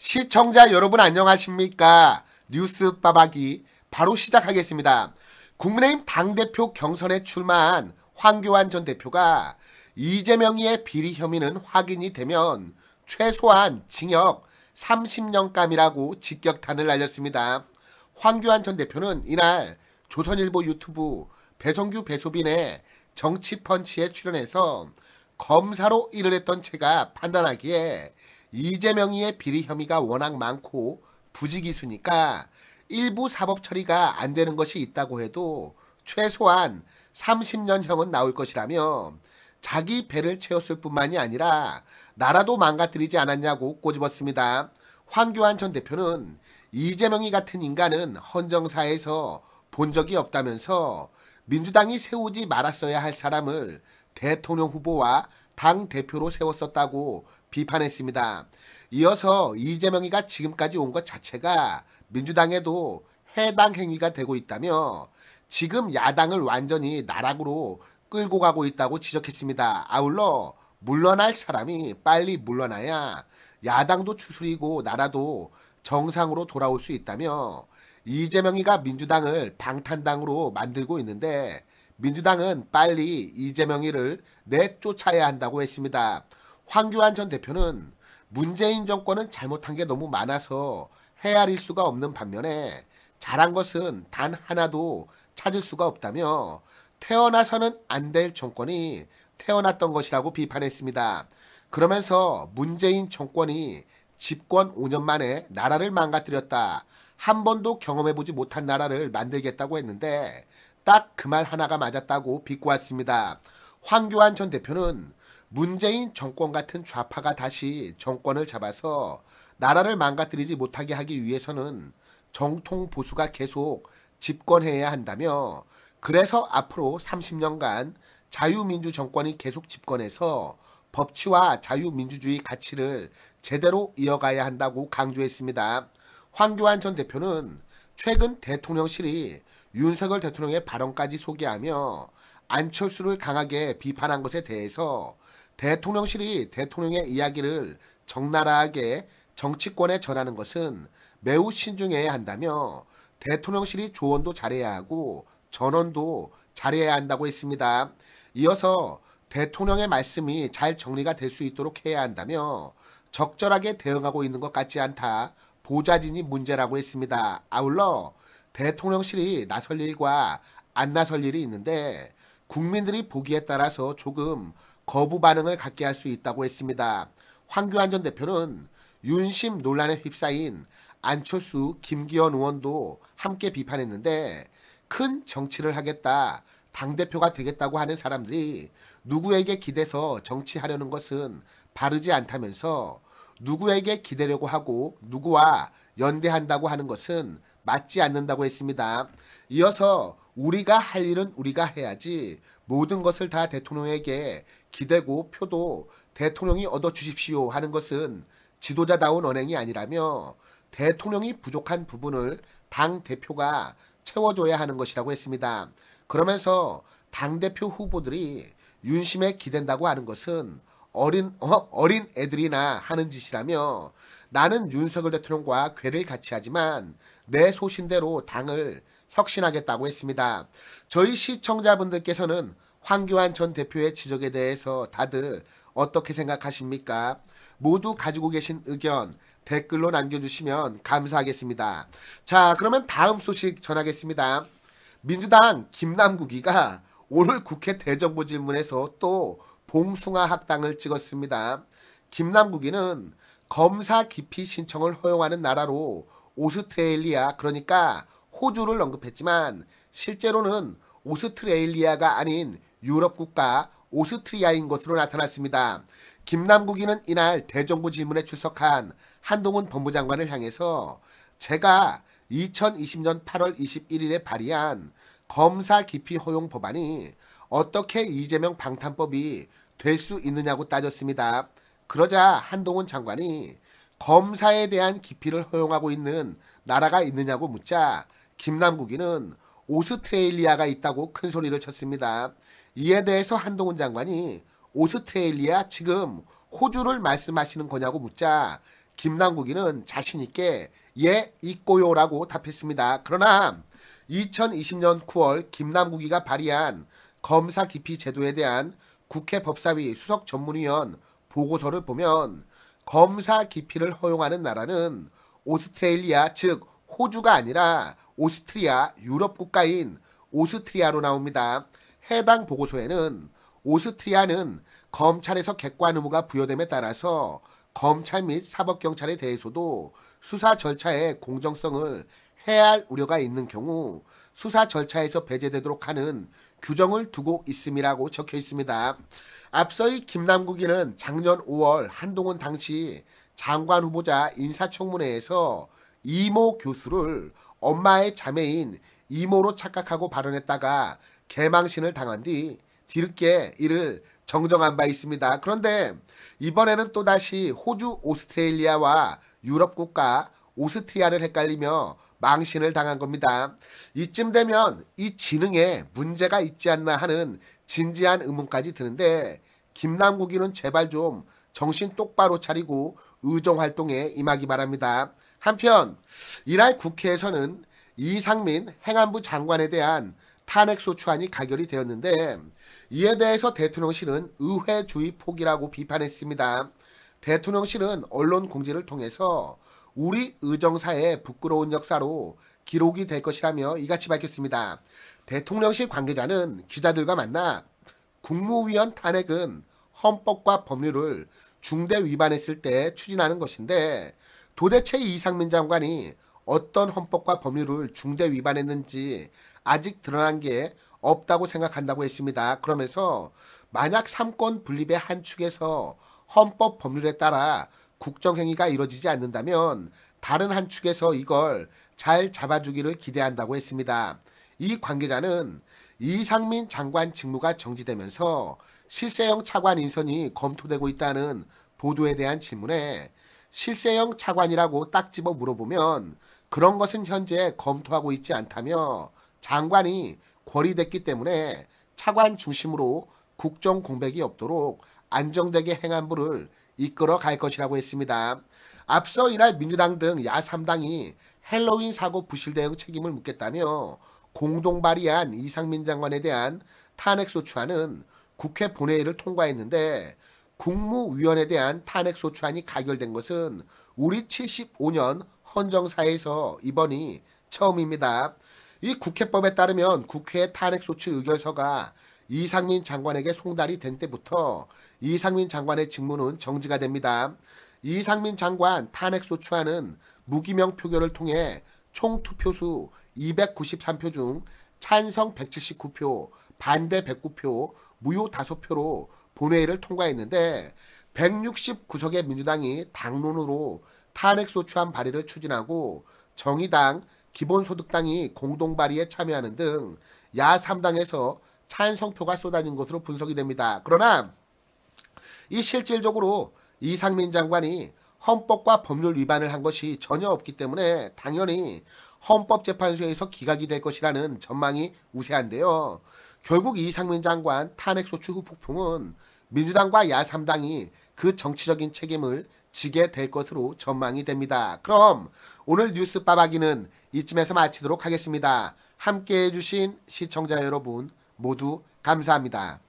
시청자 여러분 안녕하십니까? 뉴스 빠박이 바로 시작하겠습니다. 국민의힘 당대표 경선에 출마한 황교안 전 대표가 이재명의 비리 혐의는 확인이 되면 최소한 징역 30년감이라고 직격탄을 날렸습니다. 황교안 전 대표는 이날 조선일보 유튜브 배성규 배소빈의 정치펀치에 출연해서 검사로 일을 했던 제가 판단하기에 이재명이의 비리 혐의가 워낙 많고 부지기수니까 일부 사법 처리가 안 되는 것이 있다고 해도 최소한 30년형은 나올 것이라며 자기 배를 채웠을 뿐만이 아니라 나라도 망가뜨리지 않았냐고 꼬집었습니다. 황교안 전 대표는 이재명이 같은 인간은 헌정사에서 본 적이 없다면서 민주당이 세우지 말았어야 할 사람을 대통령 후보와 당 대표로 세웠었다고 비판했습니다. 이어서 이재명이가 지금까지 온 것 자체가 민주당에도 해당 행위가 되고 있다며 지금 야당을 완전히 나락으로 끌고 가고 있다고 지적했습니다. 아울러 물러날 사람이 빨리 물러나야 야당도 추스리고 나라도 정상으로 돌아올 수 있다며 이재명이가 민주당을 방탄당으로 만들고 있는데 민주당은 빨리 이재명이를 내쫓아야 한다고 했습니다. 황교안 전 대표는 문재인 정권은 잘못한 게 너무 많아서 헤아릴 수가 없는 반면에 잘한 것은 단 하나도 찾을 수가 없다며 태어나서는 안 될 정권이 태어났던 것이라고 비판했습니다. 그러면서 문재인 정권이 집권 5년 만에 나라를 망가뜨렸다. 한 번도 경험해보지 못한 나라를 만들겠다고 했는데 딱 그 말 하나가 맞았다고 비꼬았습니다. 황교안 전 대표는 문재인 정권 같은 좌파가 다시 정권을 잡아서 나라를 망가뜨리지 못하게 하기 위해서는 정통 보수가 계속 집권해야 한다며 그래서 앞으로 30년간 자유민주 정권이 계속 집권해서 법치와 자유민주주의 가치를 제대로 이어가야 한다고 강조했습니다. 황교안 전 대표는 최근 대통령실이 윤석열 대통령의 발언까지 소개하며 안철수를 강하게 비판한 것에 대해서 대통령실이 대통령의 이야기를 적나라하게 정치권에 전하는 것은 매우 신중해야 한다며 대통령실이 조언도 잘해야 하고 전언도 잘해야 한다고 했습니다. 이어서 대통령의 말씀이 잘 정리가 될 수 있도록 해야 한다며 적절하게 대응하고 있는 것 같지 않다. 보좌진이 문제라고 했습니다. 아울러 대통령실이 나설 일과 안 나설 일이 있는데 국민들이 보기에 따라서 조금 거부 반응을 갖게 할 수 있다고 했습니다. 황교안 전 대표는 윤심 논란에 휩싸인 안철수, 김기현 의원도 함께 비판했는데 큰 정치를 하겠다, 당대표가 되겠다고 하는 사람들이 누구에게 기대서 정치하려는 것은 바르지 않다면서 누구에게 기대려고 하고 누구와 연대한다고 하는 것은 맞지 않는다고 했습니다. 이어서 우리가 할 일은 우리가 해야지 모든 것을 다 대통령에게 기대고 표도 대통령이 얻어 주십시오 하는 것은 지도자다운 언행이 아니라며 대통령이 부족한 부분을 당 대표가 채워줘야 하는 것이라고 했습니다. 그러면서 당대표 후보들이 윤심에 기댄다고 하는 것은 어린 어? 어린 애들이나 하는 짓이라며 나는 윤석열 대통령과 괴를 같이 하지만 내 소신대로 당을 혁신하겠다고 했습니다. 저희 시청자분들께서는 황교안 전 대표의 지적에 대해서 다들 어떻게 생각하십니까? 모두 가지고 계신 의견 댓글로 남겨주시면 감사하겠습니다. 자 그러면 다음 소식 전하겠습니다. 민주당 김남국이가 오늘 국회 대정부 질문에서 또 봉숭아 학당을 찍었습니다. 김남국이는 검사 기피 신청을 허용하는 나라로 오스트레일리아 그러니까 호주를 언급했지만 실제로는 오스트레일리아가 아닌 유럽 국가 오스트리아인 것으로 나타났습니다. 김남국이는 이날 대정부 질문에 출석한 한동훈 법무장관을 향해서 제가 2020년 8월 21일에 발의한 검사 기피 허용 법안이 어떻게 이재명 방탄법이 될수 있느냐고 따졌습니다. 그러자 한동훈 장관이 검사에 대한 기피를 허용하고 있는 나라가 있느냐고 묻자 김남국이는 오스트레일리아가 있다고 큰 소리를 쳤습니다. 이에 대해서 한동훈 장관이 오스트레일리아 지금 호주를 말씀하시는 거냐고 묻자 김남국이는 자신있게 예, 있고요 라고 답했습니다. 그러나 2020년 9월 김남국이가 발의한 검사 기피 제도에 대한 국회 법사위 수석 전문위원 보고서를 보면 검사 기피를 허용하는 나라는 오스트레일리아 즉 호주가 아니라 오스트리아 유럽 국가인 오스트리아로 나옵니다. 해당 보고서에는 오스트리아는 검찰에서 객관 의무가 부여됨에 따라서 검찰 및 사법경찰에 대해서도 수사 절차의 공정성을 해야 할 우려가 있는 경우 수사 절차에서 배제되도록 하는 규정을 두고 있음이라고 적혀 있습니다. 앞서의 김남국이는 작년 5월 한동훈 당시 장관 후보자 인사청문회에서 이모 교수를 엄마의 자매인 이모로 착각하고 발언했다가 개망신을 당한 뒤 뒤늦게 이를 정정한 바 있습니다. 그런데 이번에는 또다시 호주 오스트레일리아와 유럽 국가 오스트리아를 헷갈리며 망신을 당한 겁니다. 이쯤 되면 이 지능에 문제가 있지 않나 하는 진지한 의문까지 드는데 김남국이는 제발 좀 정신 똑바로 차리고 의정활동에 임하기 바랍니다. 한편 이날 국회에서는 이상민 행안부 장관에 대한 탄핵소추안이 가결이 되었는데 이에 대해서 대통령실은 의회주의 포기라고 비판했습니다. 대통령실은 언론 공지를 통해서 우리 의정사의 부끄러운 역사로 기록이 될 것이라며 이같이 밝혔습니다. 대통령실 관계자는 기자들과 만나 국무위원 탄핵은 헌법과 법률을 중대 위반했을 때 추진하는 것인데 도대체 이상민 장관이 어떤 헌법과 법률을 중대 위반했는지 아직 드러난 게 없다고 생각한다고 했습니다. 그러면서 만약 삼권 분립의 한 축에서 헌법 법률에 따라 국정행위가 이뤄지지 않는다면 다른 한 축에서 이걸 잘 잡아주기를 기대한다고 했습니다. 이 관계자는 이상민 장관 직무가 정지되면서 실세형 차관 인선이 검토되고 있다는 보도에 대한 질문에 실세형 차관이라고 딱 집어 물어보면 그런 것은 현재 검토하고 있지 않다며 장관이 권리됐기 때문에 차관 중심으로 국정 공백이 없도록 안정되게 행안부를 이끌어 갈 것이라고 했습니다. 앞서 이날 민주당 등 야3당이 헬로윈 사고 부실 대응 책임을 묻겠다며 공동 발의한 이상민 장관에 대한 탄핵소추안은 국회 본회의를 통과했는데 국무위원에 대한 탄핵소추안이 가결된 것은 우리 75년 헌정사에서 이번이 처음입니다. 이 국회법에 따르면 국회 탄핵소추 의결서가 이상민 장관에게 송달이 된 때부터 이상민 장관의 직무는 정지가 됩니다. 이상민 장관 탄핵소추안은 무기명 표결을 통해 총 투표수 293표 중 찬성 179표, 반대 109표, 무효 5표로 본회의를 통과했는데 169석의 민주당이 당론으로 탄핵소추안 발의를 추진하고 정의당, 기본소득당이 공동 발의에 참여하는 등 야3당에서 찬성표가 쏟아진 것으로 분석이 됩니다. 그러나 이 실질적으로 이상민 장관이 헌법과 법률 위반을 한 것이 전혀 없기 때문에 당연히 헌법재판소에서 기각이 될 것이라는 전망이 우세한데요. 결국 이상민 장관 탄핵소추 후폭풍은 민주당과 야3당이 그 정치적인 책임을 지게 될 것으로 전망이 됩니다. 그럼 오늘 뉴스 빠박이는 이쯤에서 마치도록 하겠습니다. 함께해 주신 시청자 여러분 모두 감사합니다.